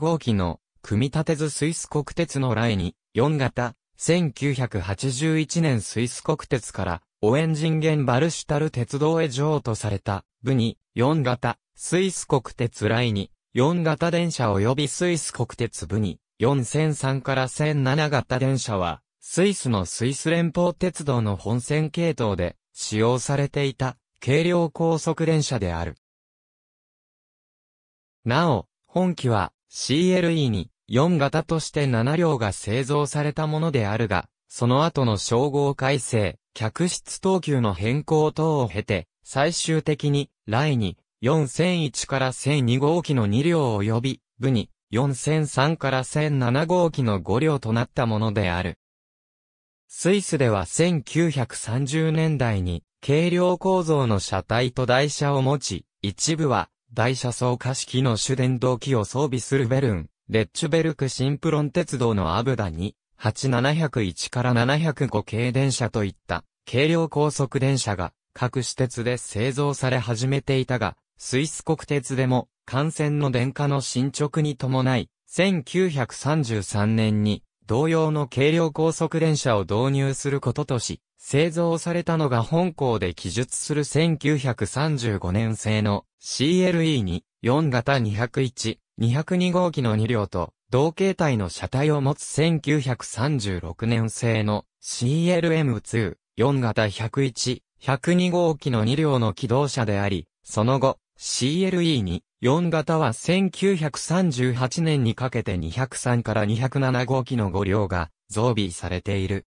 号機の組み立て図スイス国鉄の来に4型1981年スイス国鉄からオエンジンゲンバルシュタル鉄道へ譲渡された部に4型スイス国鉄来に4型電車及びスイス国鉄部に4003から1007型電車はスイスのスイス連邦鉄道の本線系統で使用されていた軽量高速電車である。なお、本機は CLE に4型として7両が製造されたものであるが、その後の称号改正、客室等級の変更等を経て、最終的に、来に4001から1002号機の2両及び、部に4003から1007号機の5両となったものである。スイスでは1930年代に軽量構造の車体と台車を持ち、一部は大車窓化式の主電動機を装備するベルン、レッチュベルクシンプロン鉄道のアブダに、8701から705系電車といった軽量高速電車が各私鉄で製造され始めていたが、スイス国鉄でも、幹線の電化の進捗に伴い、1933年に同様の軽量高速電車を導入することとし、製造されたのが本校で記述する1935年製の CLE に4型201、202号機の2両と同形態の車体を持つ1936年製の CLM2、4型101、102号機の2両の機動車であり、その後 CLE に4型は1938年にかけて203から207号機の5両が増備されている。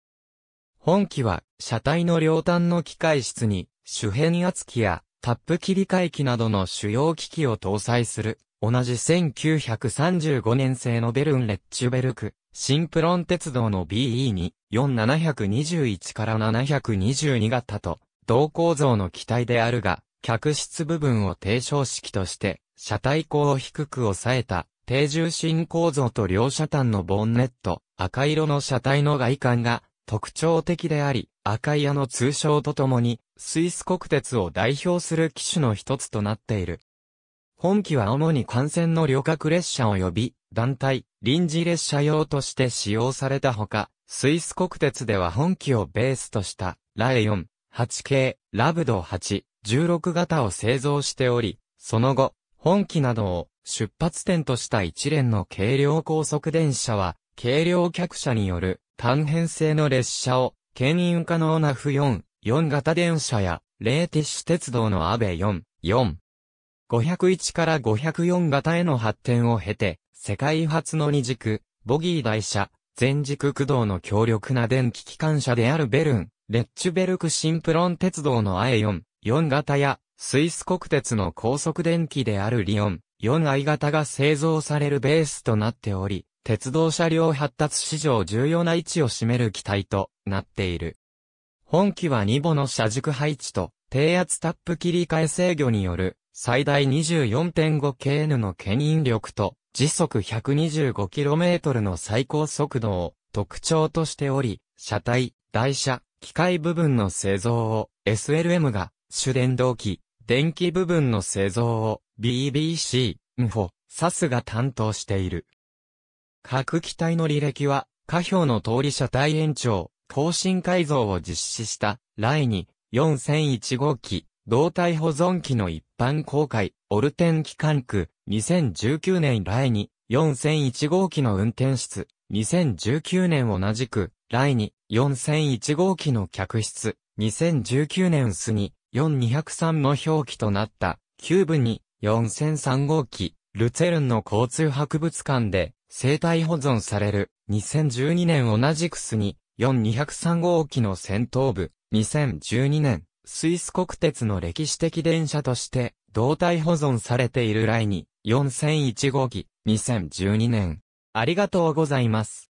本機は車体の両端の機械室に主辺圧機やタップ切り替え機などの主要機器を搭載する。同じ1935年製のベルン・レッチュベルク、新プロン鉄道の BE に4721から722型と同構造の機体であるが、客室部分を低床式として車体高を低く抑えた、低重心構造と両車端のボンネット、赤色の車体の外観が特徴的であり、赤い矢の通称とともに、スイス国鉄を代表する機種の一つとなっている。本機は主に幹線の旅客列車及び、団体、臨時列車用として使用されたほか、スイス国鉄では本機をベースとした、ラエ4、8系、ラブド8、16型を製造しており、その後、本機などを出発点とした一連の軽量高速電車は、軽量客車による単編成の列車を、牽引可能な不4、4型電車や、レーティッシュ鉄道の安倍4、4。501から504型への発展を経て、世界初の二軸、ボギー台車、全軸駆動の強力な電気機関車であるベルン、レッチュベルクシンプロン鉄道の A4、4型や、スイス国鉄の高速電気であるリオン 4i 型が製造されるベースとなっており、鉄道車両発達史上重要な位置を占める機体となっている。本機は2母の車軸配置と低圧タップ切り替え制御による最大 24.5kN の牽引力と時速 125km の最高速度を特徴としており、車体、台車、機械部分の製造を SLM が主電動機電気部分の製造を BBC、ンフォ、サスが担当している。各機体の履歴は、下表の通り車体延長、更新改造を実施した、来に、4001号機、胴体保存機の一般公開、オルテン機関区、2019年来に、4001号機の運転室、2019年同じく、来に、4001号機の客室、2019年巣に、4203の表記となった、キューブに4003号機、ルツェルンの交通博物館で生体保存される。2012年同じくすに4203号機の先頭部。2012年、スイス国鉄の歴史的電車として胴体保存されているライニ4001号機。2012年。ありがとうございます。